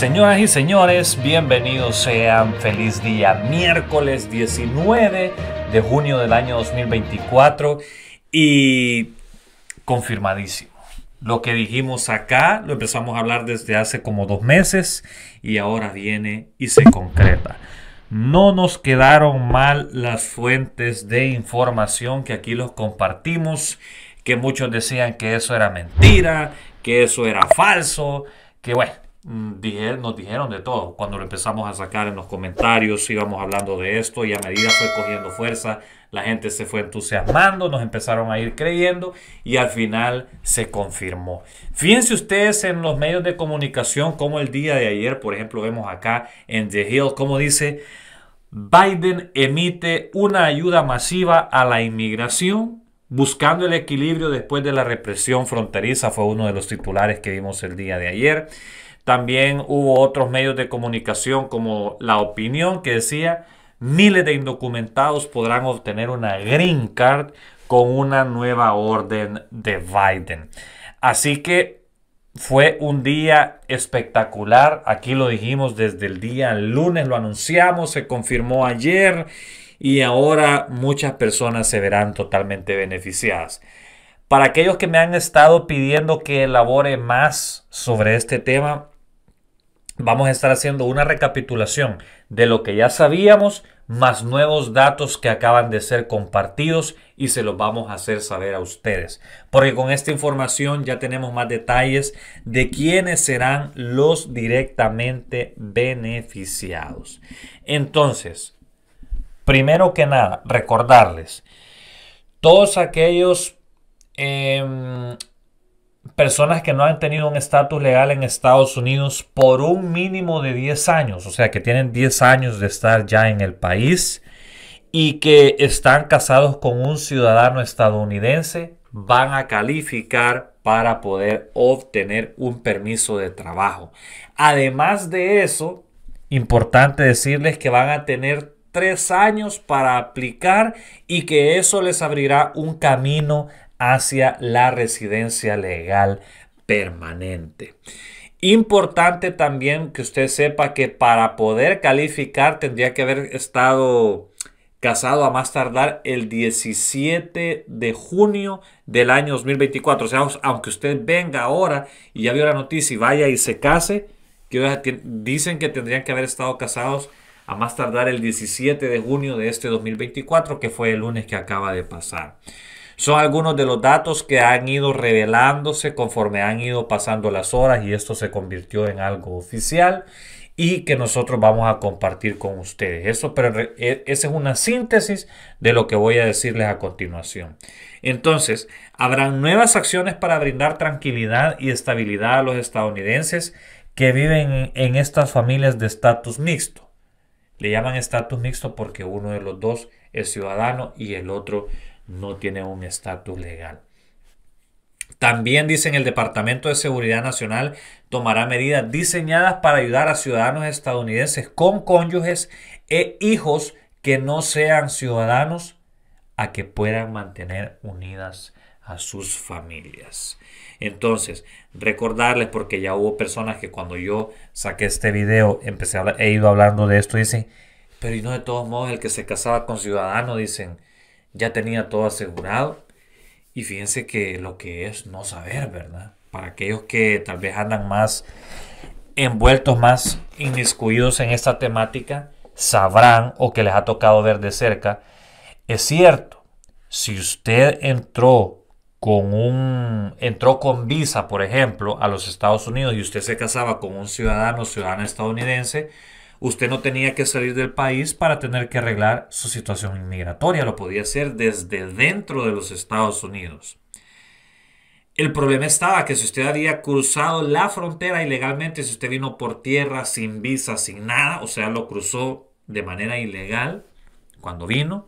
Señoras y señores, bienvenidos sean. Feliz día miércoles 19 de junio del año 2024 y confirmadísimo. Lo que dijimos acá lo empezamos a hablar desde hace como dos meses y ahora viene y se concreta. No nos quedaron mal las fuentes de información que aquí los compartimos, que muchos decían que eso era mentira, que eso era falso, que bueno Mm, nos dijeron de todo. Cuando lo empezamos a sacar en los comentarios, íbamos hablando de esto y a medida fue cogiendo fuerza, la gente se fue entusiasmando, nos empezaron a ir creyendo y al final se confirmó. Fíjense ustedes en los medios de comunicación como el día de ayer, por ejemplo, vemos acá en The Hill, como dice, Biden emite una ayuda masiva a la inmigración Buscando el equilibrio después de la represión fronteriza fue uno de los titulares que vimos el día de ayer. También hubo otros medios de comunicación como La Opinión que decía, miles de indocumentados podrán obtener una green card con una nueva orden de Biden. Así que fue un día espectacular, aquí lo dijimos desde el día lunes, lo anunciamos, se confirmó ayer y ahora muchas personas se verán totalmente beneficiadas. Para aquellos que me han estado pidiendo que elabore más sobre este tema, vamos a estar haciendo una recapitulación de lo que ya sabíamos, más nuevos datos que acaban de ser compartidos y se los vamos a hacer saber a ustedes. Porque con esta información ya tenemos más detalles de quiénes serán los directamente beneficiados. Entonces, primero que nada, recordarles, todos aquellos em, personas que no han tenido un estatus legal en Estados Unidos por un mínimo de 10 años, o sea que tienen 10 años de estar ya en el país y que están casados con un ciudadano estadounidense, van a calificar para poder obtener un permiso de trabajo. Además de eso, importante decirles que van a tener tres años para aplicar y que eso les abrirá un camino hacia la residencia legal permanente. Importante también que usted sepa que para poder calificar tendría que haber estado casado a más tardar el 17 de junio del año 2024. O sea, aunque usted venga ahora y ya vio la noticia y vaya y se case, que dicen que tendrían que haber estado casados a más tardar el 17 de junio de este 2024, que fue el lunes que acaba de pasar. Son algunos de los datos que han ido revelándose conforme han ido pasando las horas y esto se convirtió en algo oficial y que nosotros vamos a compartir con ustedes. Eso, pero e, esa es una síntesis de lo que voy a decirles a continuación. Entonces, habrán nuevas acciones para brindar tranquilidad y estabilidad a los estadounidenses que viven en estas familias de estatus mixto. Le llaman estatus mixto porque uno de los dos es ciudadano y el otro no tiene un estatus legal. También dicen el Departamento de Seguridad Nacional tomará medidas diseñadas para ayudar a ciudadanos estadounidenses con cónyuges e hijos que no sean ciudadanos a que puedan mantener unidas a sus familias. Entonces, recordarles, porque ya hubo personas que cuando yo saqué este video, empecé a, he ido hablando de esto, dicen, pero y no de todos modos el que se casaba con ciudadano, dicen, ya tenía todo asegurado. Y fíjense que lo que es no saber, ¿verdad? Para aquellos que tal vez andan más envueltos, más inmiscuidos en esta temática, sabrán o que les ha tocado ver de cerca. Es cierto, si usted entró con un entró con visa, por ejemplo, a los Estados Unidos y usted se casaba con un ciudadano ciudadana estadounidense, usted no tenía que salir del país para tener que arreglar su situación inmigratoria, lo podía hacer desde dentro de los Estados Unidos. El problema estaba que si usted había cruzado la frontera ilegalmente, si usted vino por tierra sin visa, sin nada, o sea, lo cruzó de manera ilegal cuando vino,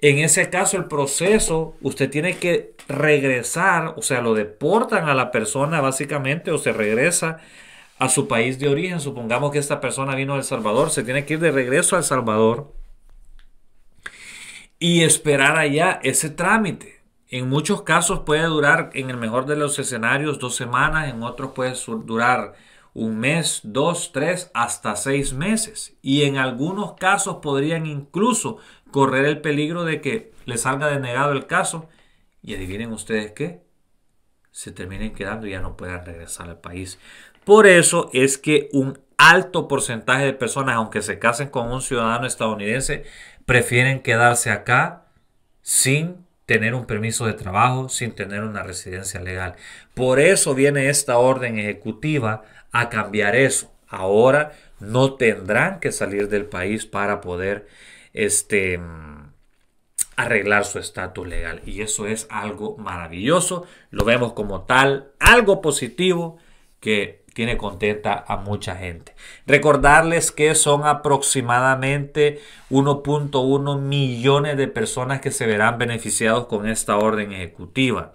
en ese caso el proceso, usted tiene que regresar, o sea, lo deportan a la persona básicamente o se regresa a su país de origen. Supongamos que esta persona vino del Salvador, se tiene que ir de regreso al Salvador y esperar allá ese trámite. En muchos casos puede durar, en el mejor de los escenarios, dos semanas, en otros puede durar un mes, dos, tres, hasta seis meses. Y en algunos casos podrían incluso correr el peligro de que les salga denegado el caso. Y adivinen ustedes qué, se terminen quedando y ya no puedan regresar al país. Por eso es que un alto porcentaje de personas, aunque se casen con un ciudadano estadounidense, prefieren quedarse acá sin tener un permiso de trabajo, sin tener una residencia legal. Por eso viene esta orden ejecutiva a cambiar eso. Ahora no tendrán que salir del país para poder este, arreglar su estatus legal. Y eso es algo maravilloso, lo vemos como tal, algo positivo que tiene contenta a mucha gente. Recordarles que son aproximadamente 1.1 millones de personas que se verán beneficiados con esta orden ejecutiva.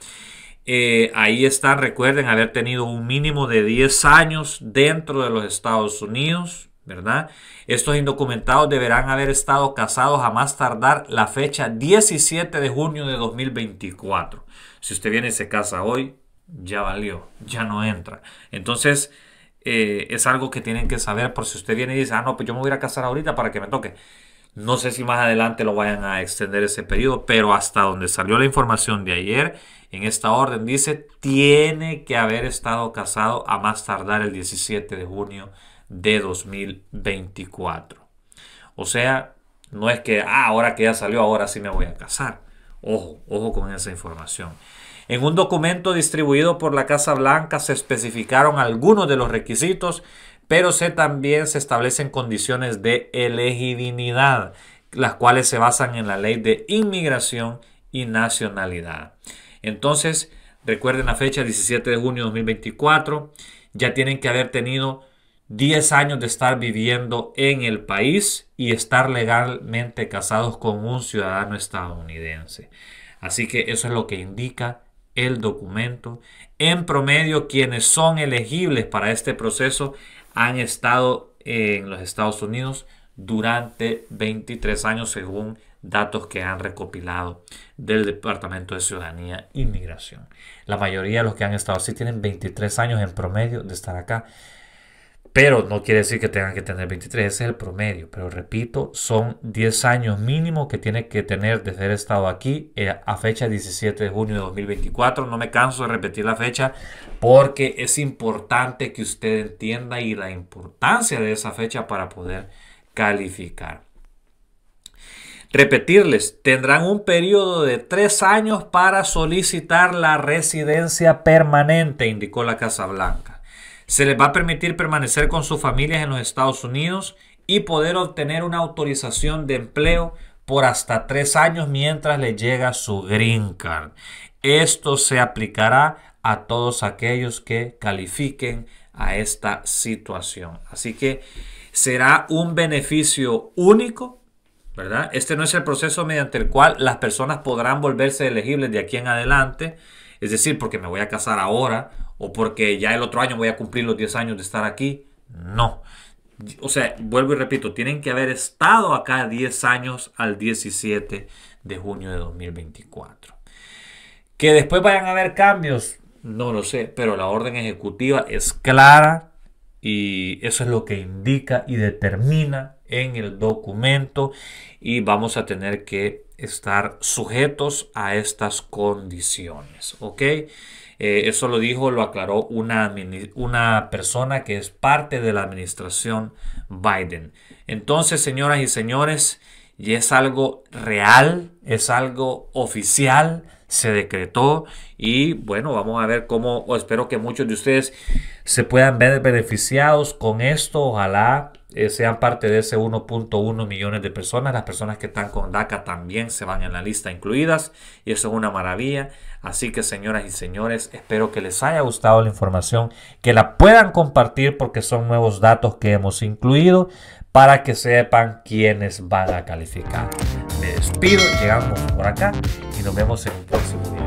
Eh, ahí están, recuerden, haber tenido un mínimo de 10 años dentro de los Estados Unidos, ¿verdad? Estos indocumentados deberán haber estado casados a más tardar la fecha 17 de junio de 2024. Si usted viene y se casa hoy, ya valió, ya no entra. Entonces, eh, es algo que tienen que saber por si usted viene y dice, ah, no, pues yo me voy a, casar ahorita para que me toque. No sé si más adelante lo vayan a extender ese periodo, pero hasta donde salió la información de ayer, en esta orden dice, tiene que haber estado casado a más tardar el 17 de junio de 2024. O sea, no es que, ah, ahora que ya salió, ahora sí me voy a casar. Ojo, ojo con esa información. En un documento distribuido por la Casa Blanca se especificaron algunos de los requisitos, pero se también se establecen condiciones de elegibilidad, las cuales se basan en la ley de inmigración y nacionalidad. Entonces, recuerden la fecha 17 de junio de 2024, ya tienen que haber tenido 10 años de estar viviendo en el país y estar legalmente casados con un ciudadano estadounidense. Así que eso es lo que indica el documento. En promedio, quienes son elegibles para este proceso han estado en los Estados Unidos durante 23 años según datos que han recopilado del Departamento de Ciudadanía e Inmigración. La mayoría de los que han estado así tienen 23 años en promedio de estar acá. Pero no quiere decir que tengan que tener 23, ese es el promedio. Pero repito, son 10 años mínimo que tiene que tener de haber estado aquí eh, a fecha 17 de junio de 2024. No me canso de repetir la fecha porque es importante que usted entienda y la importancia de esa fecha para poder calificar. Repetirles, tendrán un periodo de 3 años para solicitar la residencia permanente, indicó la Casa Blanca. Se les va a permitir permanecer con sus familias en los Estados Unidos y poder obtener una autorización de empleo por hasta tres años mientras le llega su green card. Esto se aplicará a todos aquellos que califiquen a esta situación. Así que será un beneficio único, ¿verdad? Este no es el proceso mediante el cual las personas podrán volverse elegibles de aquí en adelante. Es decir, porque me voy a casar ahora o porque ya el otro año voy a cumplir los 10 años de estar aquí. No. O sea, vuelvo y repito, tienen que haber estado acá 10 años al 17 de junio de 2024. Que después vayan a haber cambios, no lo sé, pero la orden ejecutiva es clara y eso es lo que indica y determina en el documento y vamos a tener que estar sujetos a estas condiciones, ¿ok? Eh, eso lo dijo, lo aclaró una, una persona que es parte de la administración Biden. Entonces, señoras y señores, y es algo real, es algo oficial, se decretó y bueno, vamos a ver cómo, espero que muchos de ustedes se puedan ver beneficiados con esto, ojalá eh, sean parte de ese 1.1 millones de personas. Las personas que están con DACA también se van en la lista incluidas y eso es una maravilla. Así que señoras y señores, espero que les haya gustado la información, que la puedan compartir porque son nuevos datos que hemos incluido para que sepan quiénes van a calificar. Me despido, llegamos por acá y nos vemos en un próximo video.